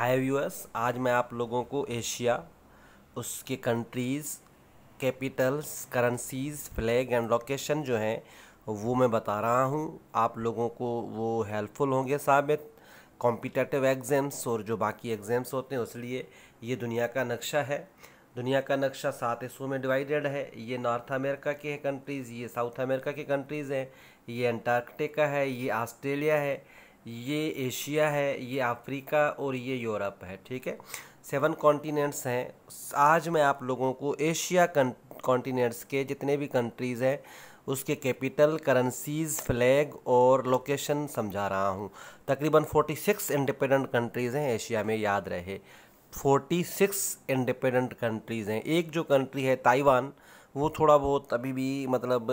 हाय viewers आज मैं आप लोगों को एशिया उसके countries capitals currencies flag and location जो हैं वो मैं बता रहा हूँ आप लोगों को वो हेल्पफुल होंगे साबित कॉम्पिटेटिव एग्ज़ाम्स और जो बाकी एग्ज़ाम्स होते हैं लिए ये दुनिया का नक्शा है दुनिया का नक्शा सात हिस्सों में डिवाइडेड है ये नॉर्थ अमेरिका के कंट्रीज़ ये साउथ अमेरिका के कंट्रीज़ हैं ये अंटार्कटिका है ये ऑस्ट्रेलिया है ये एशिया है ये अफ्रीका और ये यूरोप है ठीक है सेवन कॉन्टीनेंट्स हैं आज मैं आप लोगों को एशिया कॉन्टीनेंट्स के जितने भी कंट्रीज़ हैं उसके कैपिटल करेंसीज फ्लैग और लोकेशन समझा रहा हूँ तकरीबन 46 इंडिपेंडेंट कंट्रीज़ हैं एशिया में याद रहे 46 इंडिपेंडेंट कंट्रीज़ हैं एक जो कंट्री है ताइवान वो थोड़ा बहुत अभी भी मतलब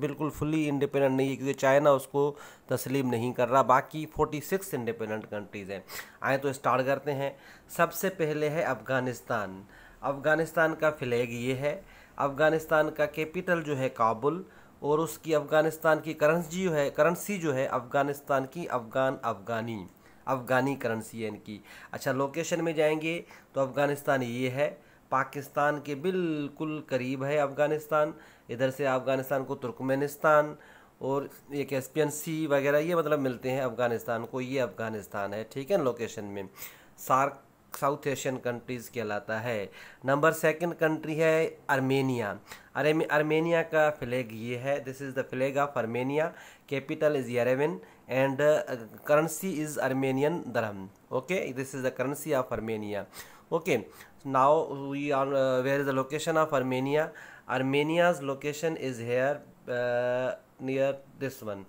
बिल्कुल फुली इंडिपेंडेंट नहीं है क्योंकि चाइना उसको तस्लीम नहीं कर रहा बाकी सिक्स इंडिपेंडेंट कंट्रीज़ हैं आए तो स्टार्ट करते हैं सबसे पहले है अफ़गानिस्तान अफ़गानिस्तान का फ्लैग ये है अफ़गानिस्तान का कैपिटल जो है काबुल और उसकी अफ़गानिस्तान की करेंसी जो है करेंसी जो है अफ़गानिस्तान की अफ़गान अफ़गानी अफ़गानी करेंसी है इनकी अच्छा लोकेशन में जाएंगे तो अफ़गानिस्तान ये है पाकिस्तान के बिल्कुल करीब है अफ़गानिस्तान इधर से अफ़गानिस्तान को तुर्कमेनिस्तान और ये कैस्पियन सी वगैरह ये मतलब मिलते हैं अफ़गानिस्तान को ये अफ़गानिस्तान है ठीक है लोकेशन में सार्क साउथ एशियन कंट्रीज़ कहलाता है नंबर सेकंड कंट्री है आर्मेनिया अरे अर्मेनिया का फ्लैग ये है this is the flag of Armenia capital is Yerevan and currency is Armenian dirham okay this is the currency of Armenia okay now we are uh, where is the location of armenia armenia's location is here uh, near this one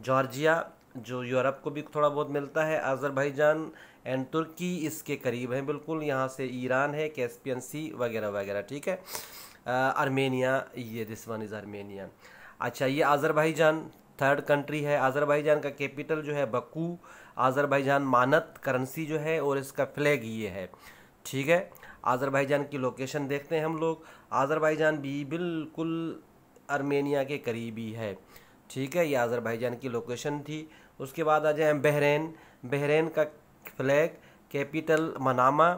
georgia जो Europe को भी थोड़ा बहुत मिलता है Azerbaijan and तुर्की इसके करीब हैं बिल्कुल यहाँ से ईरान है कैस्पियन सी वगैरह वगैरह ठीक है आर्मेनिया uh, ये दिस वन इज़ आर्मेनिया अच्छा ये आज़रबाईजान थर्ड कंट्री है आज़रबाईजान का कैपिटल जो है बकू आज़रबाईजान मानत करेंसी जो है और इसका फ्लैग ये है ठीक है आज़रबाईजान की लोकेशन देखते हैं हम लोग आज़रबाईजान भी बिल्कुल आर्मेनिया के करीब ही है ठीक है ये आज़रबाईजान की लोकेशन थी उसके बाद आ जाए हम बहरेन बहरेन का फ्लैग कैपिटल मनामा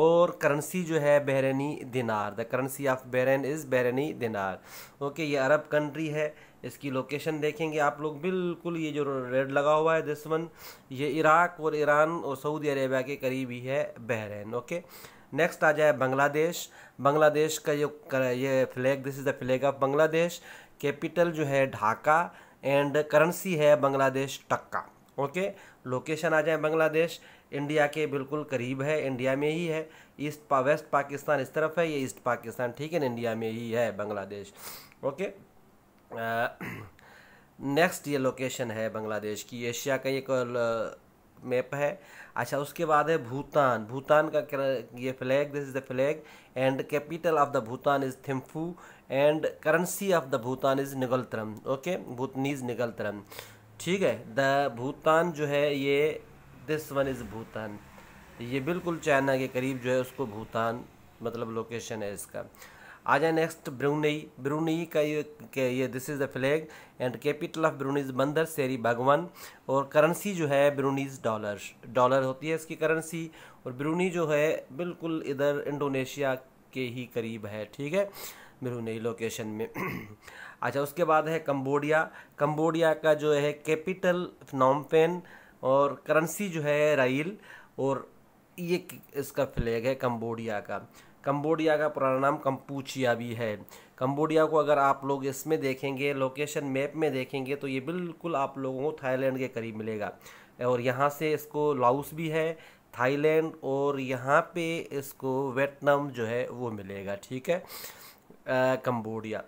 और करेंसी जो है Bahraini dinar the currency of Bahrain is Bahraini dinar okay ये अरब कंट्री है इसकी लोकेशन देखेंगे आप लोग बिल्कुल ये जो रेड लगा हुआ है दिस वन ये इराक और ईरान और सऊदी अरेबिया के करीब ही है बहरेन ओके नेक्स्ट आ जाए बांग्लादेश बांग्लादेश का ये ये flag this is the flag of Bangladesh capital जो है ढाका एंड करेंसी है बांग्लादेश टक्का ओके लोकेशन आ जाए बांग्लादेश इंडिया के बिल्कुल करीब है इंडिया में ही है ईस्ट पा वेस्ट पाकिस्तान इस तरफ है ये ईस्ट पाकिस्तान ठीक है इंडिया में ही है बांग्लादेश ओके नेक्स्ट ये लोकेशन है बांग्लादेश की एशिया का एक मैप है अच्छा उसके बाद है भूटान भूटान का ये flag this is the flag and capital of the Bhutan is Thimphu and currency of the Bhutan is ngultrum okay Bhutanese ngultrum ठीक है द भूटान जो है ये दिस वन इज़ भूटान ये बिल्कुल चाइना के करीब जो है उसको भूटान मतलब लोकेशन है इसका आ जाए नेक्स्ट ब्रूनई ब्रूनई का ये ये this is the flag and capital of Brunei's Bandar Seri भगवान और करेंसी जो है ब्रूनीज डॉलर डॉलर होती है इसकी करेंसी और ब्रूनी जो है बिल्कुल इधर इंडोनेशिया के ही करीब है ठीक है ब्रूनई लोकेशन में अच्छा उसके बाद है कम्बोडिया कम्बोडिया का जो है कैपिटल नॉमपेन और करेंसी जो है राइल और ये इसका फ्लैग है कम्बोडिया का कंबोडिया का पुराना नाम कंपूचिया भी है कंबोडिया को अगर आप लोग इसमें देखेंगे लोकेशन मैप में देखेंगे तो ये बिल्कुल आप लोगों को थाईलैंड के करीब मिलेगा और यहाँ से इसको लाउस भी है थाईलैंड और यहाँ पे इसको वियतनाम जो है वो मिलेगा ठीक है कंबोडिया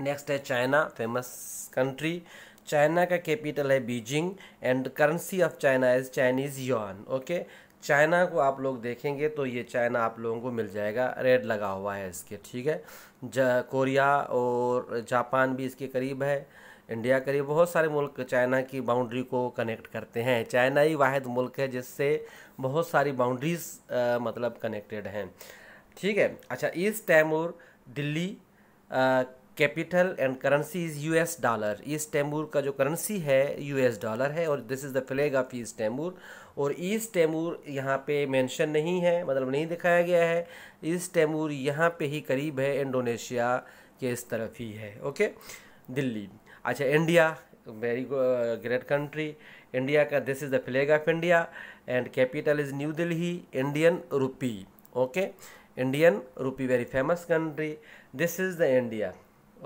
नेक्स्ट है चाइना फेमस कंट्री चाइना का कैपिटल है Beijing and currency of China is Chinese yuan okay China को आप लोग देखेंगे तो ये चाइना आप लोगों को मिल जाएगा रेड लगा हुआ है इसके ठीक है कोरिया और जापान भी इसके करीब है इंडिया करीब बहुत सारे मुल्क चाइना की बाउंड्री को कनेक्ट करते हैं चाइना ही वाद मुल्क है जिससे बहुत सारी बाउंड्रीज मतलब कनेक्टेड हैं ठीक है अच्छा East Timor Dili capital and currency is U S dollar East Timor का जो करेंसी है यू एस डॉलर है और this is the flag of East Timor और ईस्ट टैमूर यहाँ पे मेंशन नहीं है मतलब नहीं दिखाया गया है ईस्ट टैमूर यहाँ पे ही करीब है इंडोनेशिया के इस तरफ ही है ओके दिल्ली अच्छा India very great country India का this is the flag of India and capital is New Delhi Indian rupee okay Indian rupee very famous country this is the India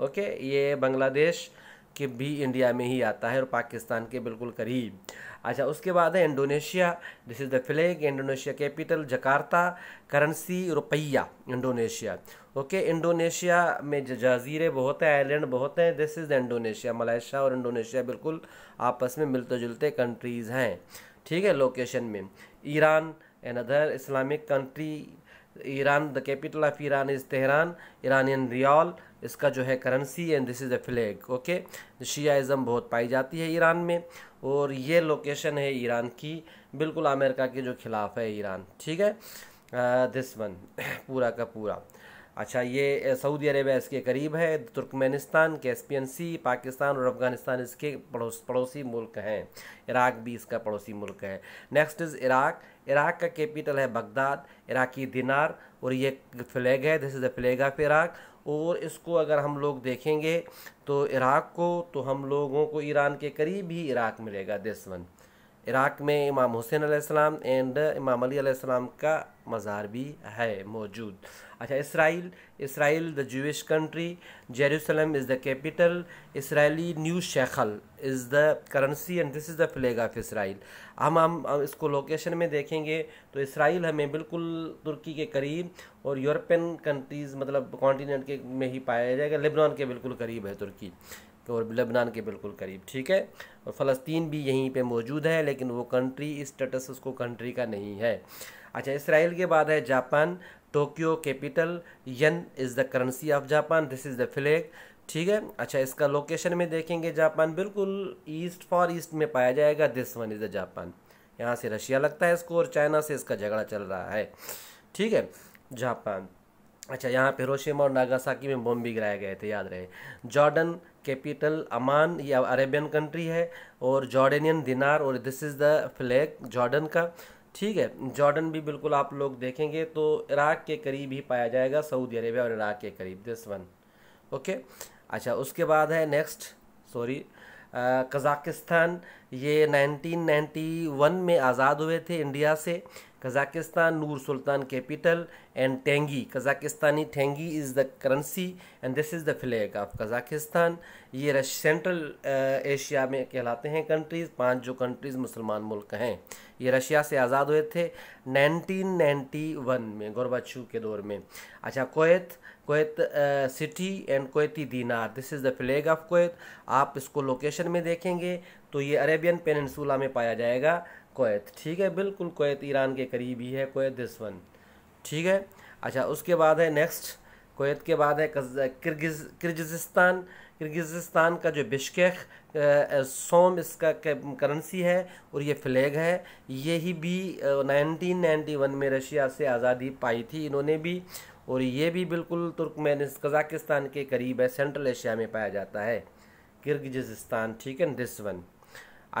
okay ये बांग्लादेश के भी India में ही आता है और पाकिस्तान के बिल्कुल करीब अच्छा उसके बाद है Indonesia this is the flag Indonesia capital Jakarta currency rupiah Indonesia okay Indonesia में जज़ीरे बहुत हैं आइलैंड बहुत हैं this is the Indonesia Malaysia और इंडोनेशिया बिल्कुल आपस में मिलते जुलते कंट्रीज़ हैं ठीक है लोकेशन में Iran another Islamic country Iran the capital of Iran is Tehran Iranian rial इसका जो है currency and this is a flag okay Shiaism बहुत पाई जाती है ईरान में और ये लोकेशन है ईरान की बिल्कुल अमेरिका के जो खिलाफ है ईरान ठीक है दिस uh, वन पूरा का पूरा अच्छा ये uh, सऊदी अरेबिया इसके करीब है तुर्कमेनिस्तान कैस्पियन सी पाकिस्तान और अफगानिस्तान इसके पड़ोस पड़ोसी मुल्क हैं इराक भी इसका पड़ोसी मुल्क है नेक्स्ट इज़ इराक इराक का कैपिटल है बगदाद इराकी दिनार और ये फ्लैग है this is the flag of Iraq और इसको अगर हम लोग देखेंगे तो इराक को तो हम लोगों को ईरान के करीब ही इराक मिलेगा दिस वन इराक़ में इमाम हुसैन आसमाम एंड इमाम अली अलीसम का मज़ार भी है मौजूद अच्छा Israel Israel the jewish country Jerusalem is the capital Israeli new shekel is the currency and this is the flag of Israel हम हम इसको लोकेशन में देखेंगे तो इसराइल हमें बिल्कुल तुर्की के करीब और यूरोपियन कंट्रीज़ मतलब कॉन्टीनेंट के में ही पाया जाएगा लेबनान के बिल्कुल करीब है तुर्की और लबनान के बिल्कुल करीब ठीक है और फ़लस्तीन भी यहीं पे मौजूद है लेकिन वो कंट्री स्टेटस उसको कंट्री का नहीं है अच्छा इसराइल के बाद है Japan Tokyo capital yen is the currency of Japan this is the flag ठीक है अच्छा इसका लोकेशन में देखेंगे जापान बिल्कुल ईस्ट फॉर ईस्ट में पाया जाएगा this one is the Japan यहाँ से रशिया लगता है इसको और चाइना से इसका झगड़ा चल रहा है ठीक है जापान अच्छा यहाँ पे रोशिमा और नागासाकी में बम भी गिराए गए थे याद रहे जॉर्डन कैपिटल अमान ये अरेबियन कंट्री है और जॉर्डेनियन दिनार और this is the flag Jordan का ठीक है जॉर्डन भी बिल्कुल आप लोग देखेंगे तो इराक के करीब ही पाया जाएगा सऊदी अरेबिया और इराक के करीब दिस वन ओके अच्छा उसके बाद है नेक्स्ट सॉरी कज़ाकिस्तान ये 1991 में आज़ाद हुए थे इंडिया से Kazakhstan Nur Sultan capital and tenge Kazakhstani tenge is the currency and this is the flag of Kazakhstan ये सेंट्रल एशिया में कहलाते हैं कंट्रीज़ पांच जो कंट्रीज़ मुसलमान मुल्क हैं ये रशिया से आज़ाद हुए थे 1991 में गोरबाचू के दौर में अच्छा कोत कोत city and Kuwaiti dinar this is the flag of Kuwait आप इसको लोकेशन में देखेंगे तो ये अरेबियन पेनसूला में पाया जाएगा कोत ठीक है बिल्कुल कोत ईरान के करीब ही है कोत दिस वन ठीक है अच्छा उसके बाद है नेक्स्ट कोत के बाद है किर्गिज किर्गिजिस्तान किर्गिजिस्तान का जो बिशकेख uh, uh, सोम इसका करेंसी है और ये फ्लैग है ये ही भी 1991 uh, में रशिया से आज़ादी पाई थी इन्होंने भी और ये भी बिल्कुल तुर्कमेन कज़ाकिस्तान के करीब है सेंट्रल एशिया में पाया जाता है किर्गिजिस्तान ठीक है दिस वन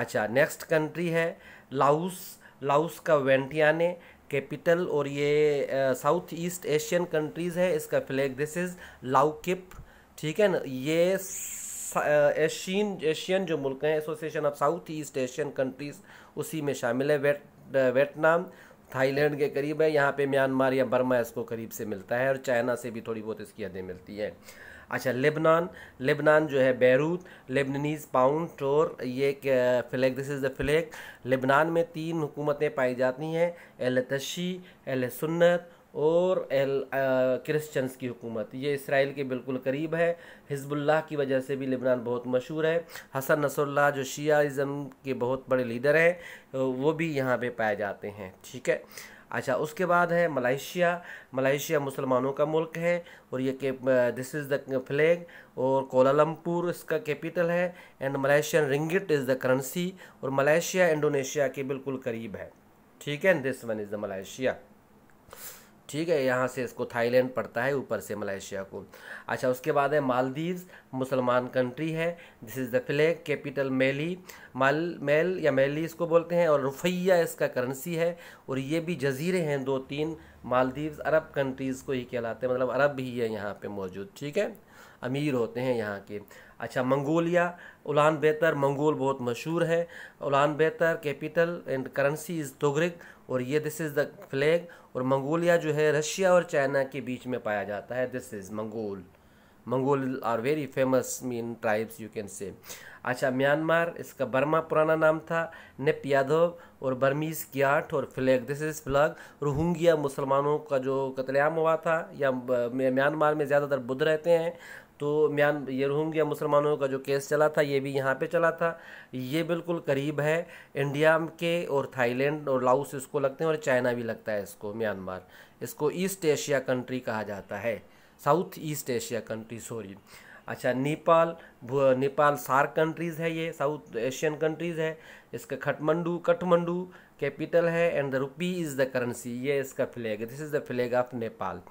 अच्छा नेक्स्ट कंट्री है लाउस लाउस का वेंटियाने कैपिटल और ये साउथ ईस्ट एशियन कंट्रीज़ है इसका फ्लैग दिस इज़ लाउकिप ठीक है ना ये एशियन एशियन जो मुल्क हैं association of south east Asian countries उसी में शामिल है वेट वियतनाम थाईलैंड के करीब है यहाँ पे म्यांमार या बर्मा इसको करीब से मिलता है और चाइना से भी थोड़ी बहुत इसकी हदें मिलती है अच्छा लेबनान लेबनान जो है बैरूत लेबनीज पाउंड टोर ये flag this is the flag Lebanon में तीन हुकूमतें पाई जाती हैं एल तशी एल सुन्नत और क्रिश्चन्स की हुकूमत ये इसराइल के बिल्कुल करीब है हिजबुल्लाह की वजह से भी लिबनान बहुत मशहूर है हसन नसरुल्लाह जो शियाज़म के बहुत बड़े लीडर हैं वो भी यहाँ पे पाए जाते हैं ठीक है अच्छा उसके बाद है मलाइशिया मलाइशिया मुसलमानों का मुल्क है और ये के दिस इज़ द फ्लैग और कोलालमपुर इसका कैपिटल है and Malaysian ringgit is the currency और मलेशिया इंडोनेशिया के बिल्कुल करीब है ठीक है this one is the Malaysia ठीक है यहाँ से इसको थाईलैंड पड़ता है ऊपर से मलेशिया को अच्छा उसके बाद है मालदीव्स मुसलमान कंट्री है this is the flag capital Male माल मेल या मेली इसको बोलते हैं और रुफैया इसका करेंसी है और ये भी जजीरे हैं दो तीन मालदीव्स अरब कंट्रीज़ को ही कहलाते हैं मतलब अरब भी है यहाँ पर मौजूद ठीक है अमीर होते हैं यहाँ के अच्छा मंगोलिया उलान बेहतर मंगोल बहुत मशहूर है Ulan Bator capital and currency is tugrik और ये दिस इज़ द फ्लैग और मंगोलिया जो है रशिया और चाइना के बीच में पाया जाता है this is Mongol Mongol are very famous mean tribes you can say अच्छा म्यांमार इसका बर्मा पुराना नाम था नेप यादव और बर्मीज कियाट और flag this is flag Rohingya मुसलमानों का जो कतलेआम हुआ था या म्यांमार में ज़्यादातर बुद्ध रहते हैं तो म्यान ये रोहिंग्या मुसलमानों का जो केस चला था ये भी यहाँ पे चला था ये बिल्कुल करीब है इंडिया के और थाईलैंड और लाउस इसको लगते हैं और चाइना भी लगता है इसको म्यांमार इसको ईस्ट एशिया कंट्री कहा जाता है south east Asia country sorry अच्छा नेपाल नेपाल सार्क कंट्रीज़ है ये साउथ एशियन कंट्रीज़ है इसका खटमंडू कठमंडू कैपिटल है and the rupee is the currency ये इसका flag this is the flag of Nepal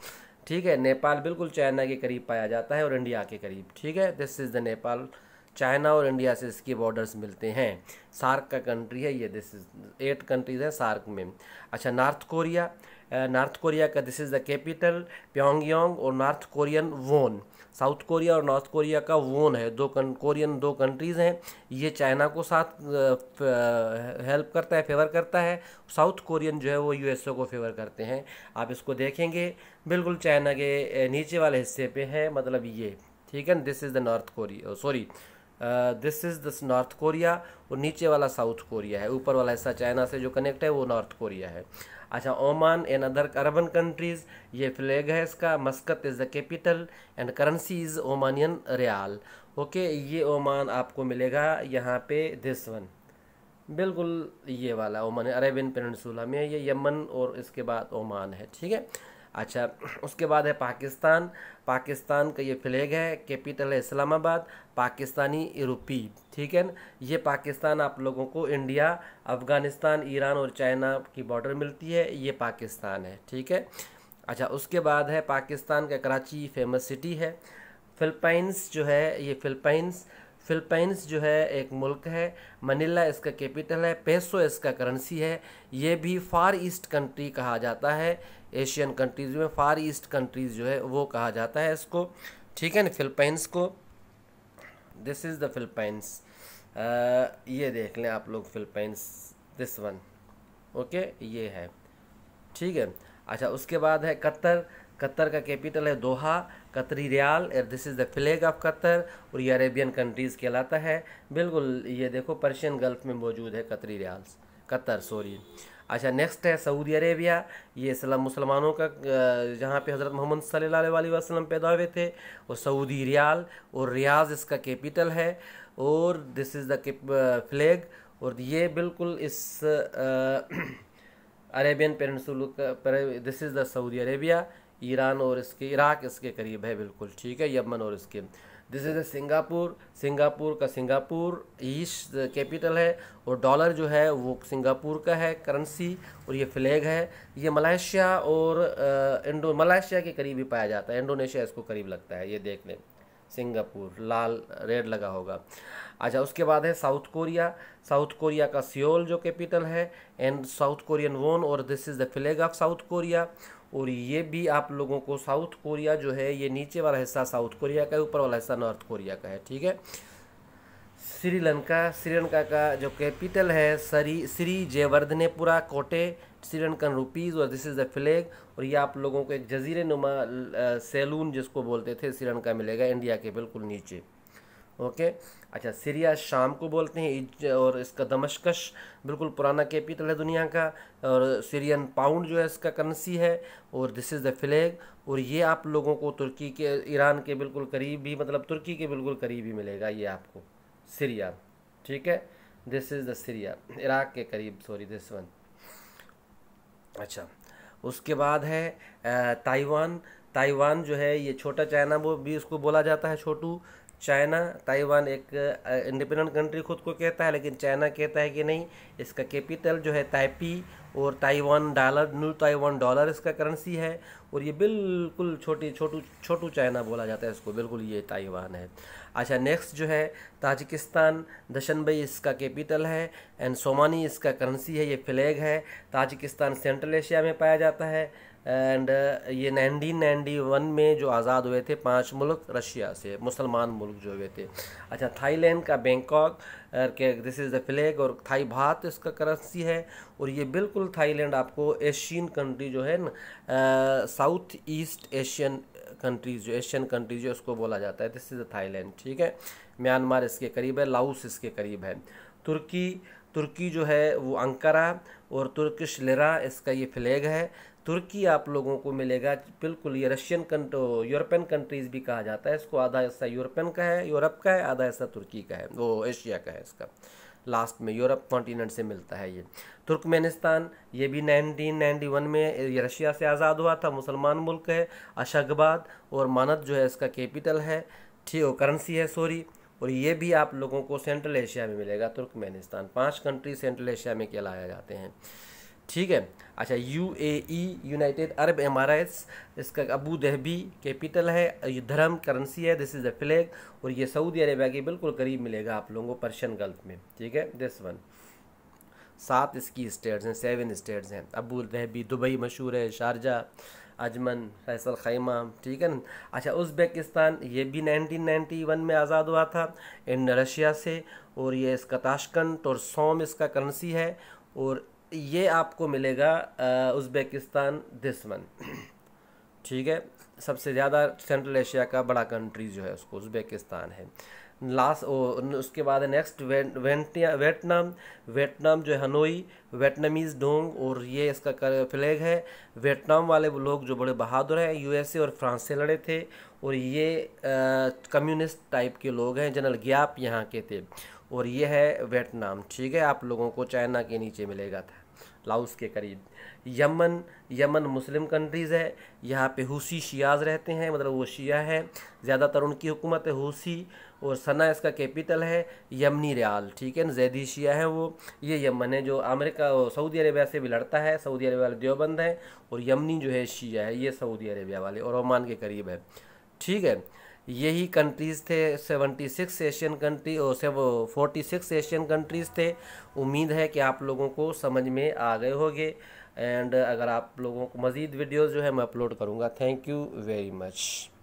ठीक है नेपाल बिल्कुल चाइना के करीब पाया जाता है और इंडिया के करीब ठीक है this is the Nepal China और इंडिया से इसके बॉर्डर्स मिलते हैं सार्क का कंट्री है ये दिस इज एट कंट्रीज हैं सार्क में अच्छा नॉर्थ कोरिया नॉर्थ कोरिया का this is the capital Pyongyang और North Korean won South Korea और नॉर्थ कोरिया का वोन है दो कोरियन दो कंट्रीज़ हैं ये चाइना को साथ हेल्प करता है फेवर करता है साउथ कोरियन जो है वो यूएसए को फेवर करते हैं आप इसको देखेंगे बिल्कुल चाइना के नीचे वाले हिस्से पे है मतलब ये ठीक है this is the North Korea sorry this is the North Korea और नीचे वाला साउथ कोरिया है ऊपर वाला हिस्सा चाइना से जो कनेक्ट है वो नॉर्थ कोरिया है अच्छा Oman and other Arabian countries ये फ्लैग है इसका Muscat is the capital and currency is Omani rial okay ये ओमान आपको मिलेगा यहाँ पे दिस वन बिल्कुल ये वाला ओमान अरेबियन पेनसूला में ये यमन और इसके बाद ओमान है ठीक है अच्छा उसके बाद है पाकिस्तान पाकिस्तान का ये फ्लैग है कैपिटल है इस्लामाबाद पाकिस्तानी यूरोपी ठीक है ये पाकिस्तान आप लोगों को इंडिया अफ़गानिस्तान ईरान और चाइना की बॉर्डर मिलती है ये पाकिस्तान है ठीक है अच्छा उसके बाद है पाकिस्तान का कराची फेमस सिटी है फिलिपाइंस जो है ये फिलिपाइंस फिलिपाइंस जो है एक मुल्क है मनीला इसका कैपिटल है पेसो इसका करेंसी है ये भी फार ईस्ट कंट्री कहा जाता है एशियन कंट्रीज़ में फार ईस्ट कंट्रीज़ जो है वो कहा जाता है इसको ठीक है ना फिलिपाइंस को दिस इज़ द फिलिपाइंस ये देख लें आप लोग फिलिपाइंस दिस वन ओके ये है ठीक है अच्छा उसके बाद है कतर कतर का कैपिटल है दोहा कतरी रियाल और this is the flag of Qatar और ये अरेबियन कंट्रीज़ कहलाता है बिल्कुल ये देखो पर्शियन गल्फ में मौजूद है कतरी रियाल्स कतर सॉरी अच्छा नेक्स्ट है सऊदी अरेबिया ये सलाम मुसलमानों का जहाँ पे हज़रत मोहम्मद सल्ला वसलम पैदा हुए थे वो सऊदी रियाल और रियाज इसका कैपिटल है और दिस इज़ द फ्लैग और ये बिल्कुल इस Arabian peninsula this is the Saudi Arabia Iran और इसके इराक इसके करीब है बिल्कुल ठीक है यमन और इसके दिस इज़ सिंगापुर सिंगापुर का सिंगापुर ईश कैपिटल है और डॉलर जो है वो सिंगापुर का है करेंसी और ये फ्लैग है ये मलेशिया और इंडो मलेशिया के करीब ही पाया जाता है इंडोनेशिया इसको करीब लगता है ये देखने में सिंगापुर लाल रेड लगा होगा अच्छा उसके बाद है साउथ कोरिया साउथ कोरिया का सियोल जो कैपिटल है एंड साउथ कोरियन वोन और this is the flag of South Korea और ये भी आप लोगों को साउथ कोरिया जो है ये नीचे वाला हिस्सा साउथ कोरिया का है ऊपर वाला हिस्सा नॉर्थ कोरिया का है ठीक है श्रीलंका श्रीलंका का जो कैपिटल है सरी श्री जयवर्धनेपुरा कोटे श्रीलंकन रुपीज़ और दिस इज़ द फ्लैग और ये आप लोगों को एक जजीरे नुमा सैलून जिसको बोलते थे सिरन का मिलेगा इंडिया के बिल्कुल नीचे ओके अच्छा सीरिया शाम को बोलते हैं और इसका दमशकश बिल्कुल पुराना कैपिटल है दुनिया का और सीरियन पाउंड जो है इसका करेंसी है और दिस इज़ द फ्लैग और ये आप लोगों को तुर्की के ईरान के बिल्कुल करीब भी मतलब तुर्की के बिल्कुल करीब ही मिलेगा ये आपको सीरिया ठीक है this is the Syria Iraq के करीब सॉरी दिस वन अच्छा उसके बाद है ताइवान ताइवान जो है ये छोटा चाइना वो भी उसको बोला जाता है छोटू चाइना ताइवान एक इंडिपेंडेंट कंट्री खुद को कहता है लेकिन चाइना कहता है कि नहीं इसका कैपिटल जो है ताइपी और Taiwan dollar new Taiwan dollar इसका करेंसी है और ये बिल्कुल छोटी छोटू छोटू चाइना बोला जाता है इसको बिल्कुल ये ताइवान है अच्छा नेक्स्ट जो है ताजिकिस्तान दशनबई इसका कैपिटल है एंड सोमानी इसका करेंसी है ये फ्लैग है ताजिकिस्तान सेंट्रल एशिया में पाया जाता है एंड uh, ये नाइनटीन नाइन्टी वन में जो आज़ाद हुए थे पांच मुल्क रशिया से मुसलमान मुल्क जो हुए थे अच्छा थाईलैंड का बैंकॉक uh, के दिस इज़ द फ्लैग और थाई भात इसका करेंसी है और ये बिल्कुल थाईलैंड आपको एशियन कंट्री जो है ना साउथ ईस्ट एशियन कंट्रीज जो एशियन कंट्रीज जो उसको बोला जाता है दिस इज़ थाईलैंड ठीक है म्यांमार इसके करीब है लाउस इसके करीब है तुर्की तुर्की जो है वो अंकरा और तुर्किश लिरा इसका ये फ्लैग है तुर्की आप लोगों को मिलेगा बिल्कुल ये रशियन कंट यूरोपियन कंट्रीज़ भी कहा जाता है इसको आधा हिस्सा यूरोपियन का है यूरोप का है आधा हिस्सा तुर्की का है वो एशिया का है इसका लास्ट में यूरोप कॉन्टीनेंट से मिलता है ये तुर्कमेनिस्तान ये भी 1991 में ये रशिया से आज़ाद हुआ था मुसलमान मुल्क है अशगबाद और मानत जो है इसका कैपिटल है ठीक करेंसी है सॉरी और ये भी आप लोगों को सेंट्रल एशिया में मिलेगा तुर्कमेनिस्तान पांच कंट्री सेंट्रल एशिया में कहलाया जाते हैं ठीक है अच्छा यू ए यूनाइटेड अरब एमारेट्स इसका अबू धाबी कैपिटल है ये धर्म करेंसी है दिस इज़ द फ्लैग और ये सऊदी अरेबिया के बिल्कुल करीब मिलेगा आप लोगों को पर्शियन गल्फ में ठीक है दिस वन सात इसकी स्टेट्स हैं सेवन स्टेट्स हैं अबू धाबी दुबई मशहूर है शारजा अजमन फैसल खैमा ठीक है ना अच्छा उज़्बेकिस्तान ये भी 1991 में आज़ाद हुआ था इन रशिया से और ये इसका ताशकंद और सोम इसका करेंसी है और ये आपको मिलेगा उज़्बेकिस्तान दिस मंथ ठीक है सबसे ज़्यादा सेंट्रल एशिया का बड़ा कंट्री जो है उसको उज़्बेकिस्तान है लास्ट उसके बाद नेक्स्ट वेटनाम वियतनाम जो है हनोई वियतनामीज डोंग और ये इसका फ्लैग है वेटनाम वाले लोग जो बड़े बहादुर हैं यूएसए और फ्रांस से लड़े थे और ये कम्युनिस्ट टाइप के लोग हैं जनरल ग्याप यहाँ के थे और ये है वियतनाम ठीक है आप लोगों को चाइना के नीचे मिलेगा था लाउस के करीब यमन यमन मुस्लिम कंट्रीज़ है यहाँ पे हुसी शियाज रहते हैं मतलब वो शिया है ज़्यादातर उनकी हुकूमत है हुसी और सना इसका कैपिटल है यमनी रियाल ठीक है जैदी शिया है वो ये यमन है जो अमेरिका सऊदी अरेबिया से भी लड़ता है सऊदी अरेबिया वाले देवबंद है और यमनी जो है शिया है ये सऊदी अरेबिया वाले और ओमान के करीब है ठीक है यही कंट्रीज़ थे 76 एशियन कंट्री और से वो फोर्टी एशियन कंट्रीज़ थे उम्मीद है कि आप लोगों को समझ में आ गए होंगे एंड अगर आप लोगों को मज़ीद वीडियोज़ जो है मैं अपलोड करूँगा थैंक यू वेरी मच